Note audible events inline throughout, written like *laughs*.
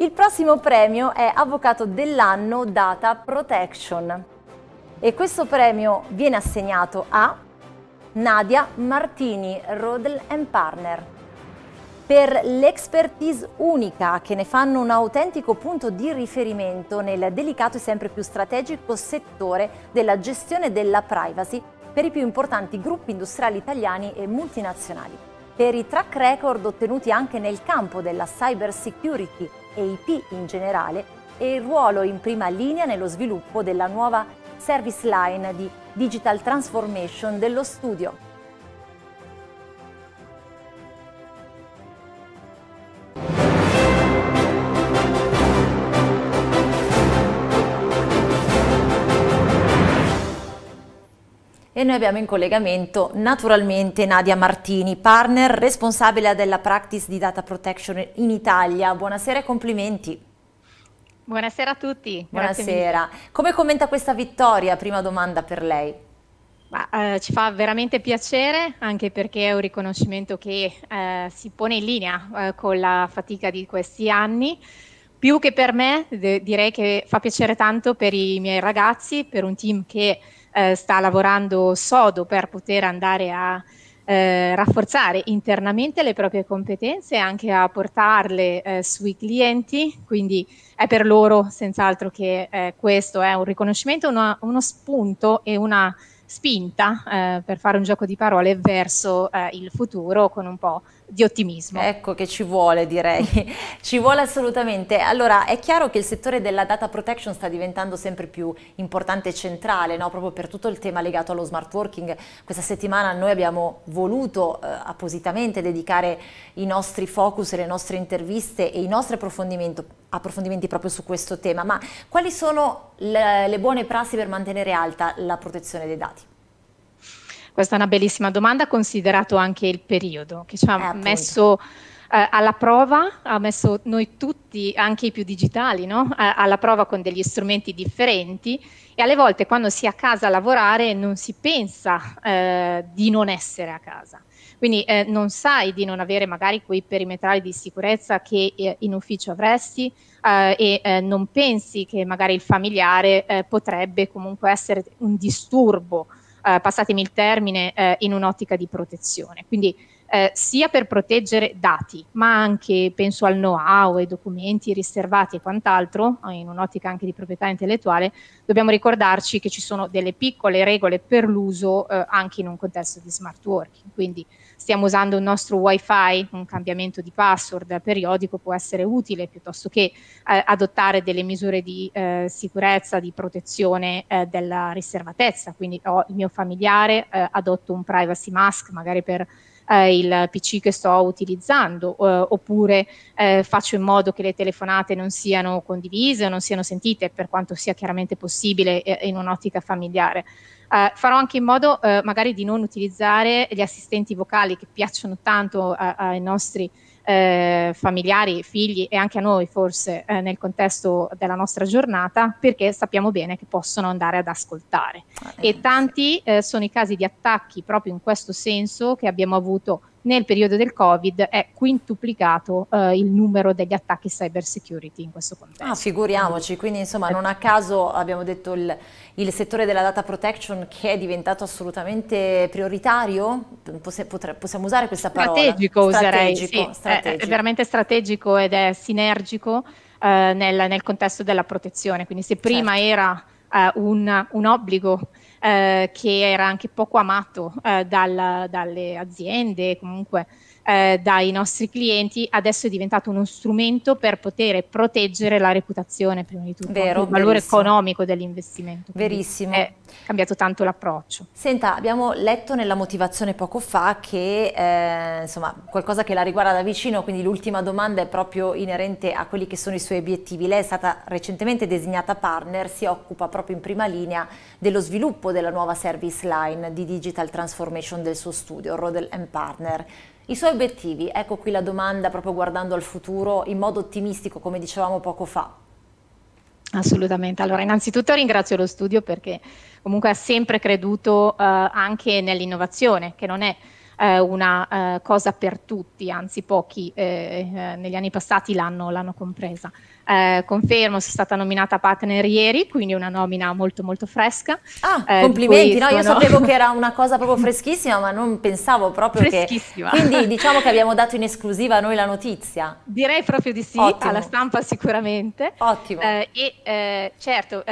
Il prossimo premio è Avvocato dell'anno Data Protection e questo premio viene assegnato a Nadia Martini, Rodel Partner, per l'expertise unica che ne fanno un autentico punto di riferimento nel delicato e sempre più strategico settore della gestione della privacy per i più importanti gruppi industriali italiani e multinazionali per i track record ottenuti anche nel campo della cyber security e IP in generale e il ruolo in prima linea nello sviluppo della nuova service line di digital transformation dello studio. e noi abbiamo in collegamento naturalmente Nadia Martini, partner responsabile della practice di data protection in Italia. Buonasera e complimenti. Buonasera a tutti. Buonasera. Come commenta questa vittoria? Prima domanda per lei. Ma, eh, ci fa veramente piacere anche perché è un riconoscimento che eh, si pone in linea eh, con la fatica di questi anni. Più che per me, direi che fa piacere tanto per i miei ragazzi, per un team che eh, sta lavorando sodo per poter andare a eh, rafforzare internamente le proprie competenze e anche a portarle eh, sui clienti, quindi è per loro senz'altro che eh, questo è un riconoscimento, una, uno spunto e una spinta, eh, per fare un gioco di parole, verso eh, il futuro con un po' di ottimismo. Ecco che ci vuole direi, *laughs* ci vuole assolutamente. Allora è chiaro che il settore della data protection sta diventando sempre più importante e centrale, no? proprio per tutto il tema legato allo smart working. Questa settimana noi abbiamo voluto eh, appositamente dedicare i nostri focus, le nostre interviste e i nostri approfondimenti proprio su questo tema, ma quali sono le, le buone prassi per mantenere alta la protezione dei dati? Questa è una bellissima domanda, considerato anche il periodo che ci ha eh, messo eh, alla prova, ha messo noi tutti, anche i più digitali, no? a, alla prova con degli strumenti differenti e alle volte quando si è a casa a lavorare non si pensa eh, di non essere a casa. Quindi eh, non sai di non avere magari quei perimetrali di sicurezza che eh, in ufficio avresti eh, e eh, non pensi che magari il familiare eh, potrebbe comunque essere un disturbo eh, passatemi il termine, eh, in un'ottica di protezione. Quindi eh, sia per proteggere dati, ma anche penso al know-how e documenti riservati e quant'altro, eh, in un'ottica anche di proprietà intellettuale, dobbiamo ricordarci che ci sono delle piccole regole per l'uso eh, anche in un contesto di smart working. Quindi stiamo usando il nostro wifi, un cambiamento di password periodico può essere utile piuttosto che eh, adottare delle misure di eh, sicurezza, di protezione eh, della riservatezza. Quindi ho il mio familiare, adotto un privacy mask magari per eh, il PC che sto utilizzando, eh, oppure eh, faccio in modo che le telefonate non siano condivise, o non siano sentite, per quanto sia chiaramente possibile eh, in un'ottica familiare. Uh, farò anche in modo uh, magari di non utilizzare gli assistenti vocali che piacciono tanto uh, ai nostri eh, familiari, figli e anche a noi forse eh, nel contesto della nostra giornata perché sappiamo bene che possono andare ad ascoltare. Ah, e tanti eh, sono i casi di attacchi proprio in questo senso che abbiamo avuto nel periodo del Covid è quintuplicato eh, il numero degli attacchi cyber security in questo contesto. Ah, figuriamoci, quindi insomma non a caso abbiamo detto il, il settore della data protection che è diventato assolutamente prioritario, Poss potre, possiamo usare questa parola? Strategico, strategico userei, sì, strategico. È, è veramente strategico ed è sinergico eh, nel, nel, contesto della protezione, quindi se prima certo. era eh, un, un obbligo eh, che era anche poco amato eh, dal, dalle aziende, comunque eh, dai nostri clienti adesso è diventato uno strumento per poter proteggere la reputazione prima di tutto, Vero, il valore verissimo. economico dell'investimento. Verissimo. È cambiato tanto l'approccio. Senta, abbiamo letto nella motivazione poco fa che eh, insomma qualcosa che la riguarda da vicino, quindi l'ultima domanda è proprio inerente a quelli che sono i suoi obiettivi. Lei è stata recentemente designata partner, si occupa proprio in prima linea dello sviluppo della nuova service line di digital transformation del suo studio, Rodel Partner. I suoi obiettivi, ecco qui la domanda proprio guardando al futuro in modo ottimistico come dicevamo poco fa. Assolutamente, allora innanzitutto ringrazio lo studio perché comunque ha sempre creduto eh, anche nell'innovazione che non è eh, una eh, cosa per tutti, anzi pochi eh, eh negli anni passati l'hanno, l'hanno compresa. Eh, confermo, sono stata nominata partner ieri, quindi una nomina molto molto fresca. Ah, eh, complimenti, no, io sapevo *laughs* che era una cosa proprio freschissima, ma non pensavo proprio freschissima. che... Quindi *laughs* diciamo che abbiamo dato in esclusiva a noi la notizia. Direi proprio di sì, Ottimo. alla stampa sicuramente. Ottimo. e certo,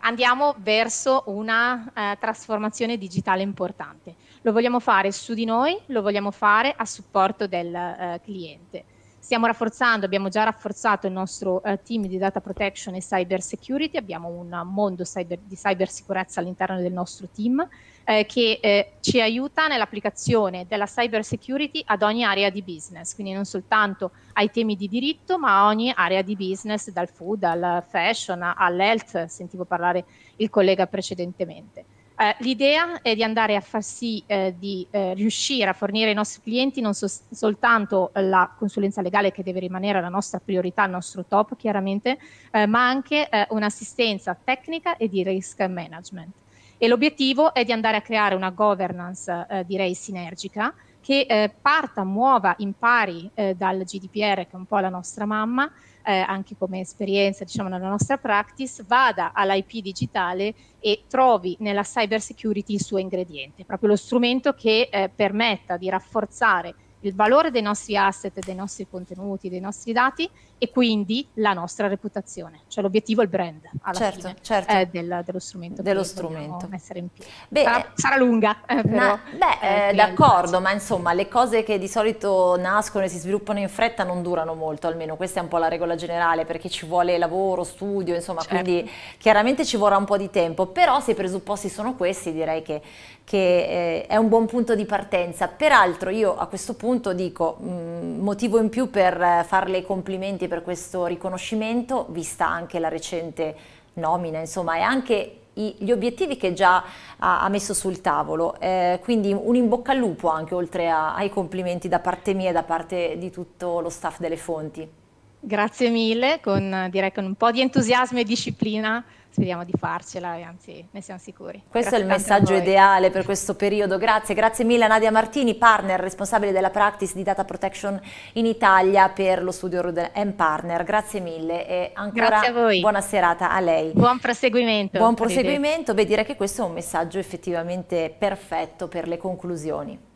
andiamo verso una trasformazione digitale importante. Lo vogliamo fare su di noi, lo vogliamo fare a supporto del eh, cliente. Stiamo rafforzando, abbiamo già rafforzato il nostro eh, team di data protection e cyber security, abbiamo un mondo cyber, di cybersicurezza all'interno del nostro team eh, che eh, ci aiuta nell'applicazione della cyber security ad ogni area di business, quindi non soltanto ai temi di diritto, ma a ogni area di business, dal food al fashion all'health, sentivo parlare il collega precedentemente. Eh, l'idea è di andare a far sì eh, di eh, riuscire a fornire ai nostri clienti non so- soltanto eh, la consulenza legale che deve rimanere la nostra priorità, il nostro top chiaramente, eh, ma anche eh, un'assistenza tecnica e di risk management. E l'obiettivo è di andare a creare una governance direi sinergica che eh, parta, muova, impari eh, dal GDPR, che è un po' la nostra mamma, eh, anche come esperienza, diciamo, nella nostra practice, vada all'IP digitale e trovi nella cyber security il suo ingrediente, proprio lo strumento che eh, permetta di rafforzare il valore dei nostri asset, dei nostri contenuti, dei nostri dati e quindi la nostra reputazione, cioè l'obiettivo è il brand alla certo, fine certo. Eh, del, dello strumento dello che strumento. mettere in piedi. Beh, sarà, eh, sarà, lunga, eh, però. Na, beh, eh, eh d'accordo, ma insomma le cose che di solito nascono e si sviluppano in fretta non durano molto, almeno questa è un po' la regola generale perché ci vuole lavoro, studio, insomma, certo. quindi chiaramente ci vorrà un po' di tempo, però se i presupposti sono questi direi che, che è un buon punto di partenza. Peraltro io a questo punto punto dico, mm, motivo in più per eh, farle i complimenti per questo riconoscimento, vista anche la recente nomina, insomma, e anche i, gli obiettivi che già ha, ha messo sul tavolo. Eh, quindi un in bocca al lupo anche oltre a, ai complimenti da parte mia e da parte di tutto lo staff delle fonti. Grazie mille, con, direi con un po' di entusiasmo e disciplina speriamo di farcela anzi ne siamo sicuri. Questo grazie è il messaggio ideale per questo periodo, grazie, grazie mille a Nadia Martini, partner responsabile della practice di data protection in Italia per lo studio Ruden Partner, grazie mille e ancora buona serata a lei. Buon proseguimento. Buon proseguimento, beh direi che questo è un messaggio effettivamente perfetto per le conclusioni.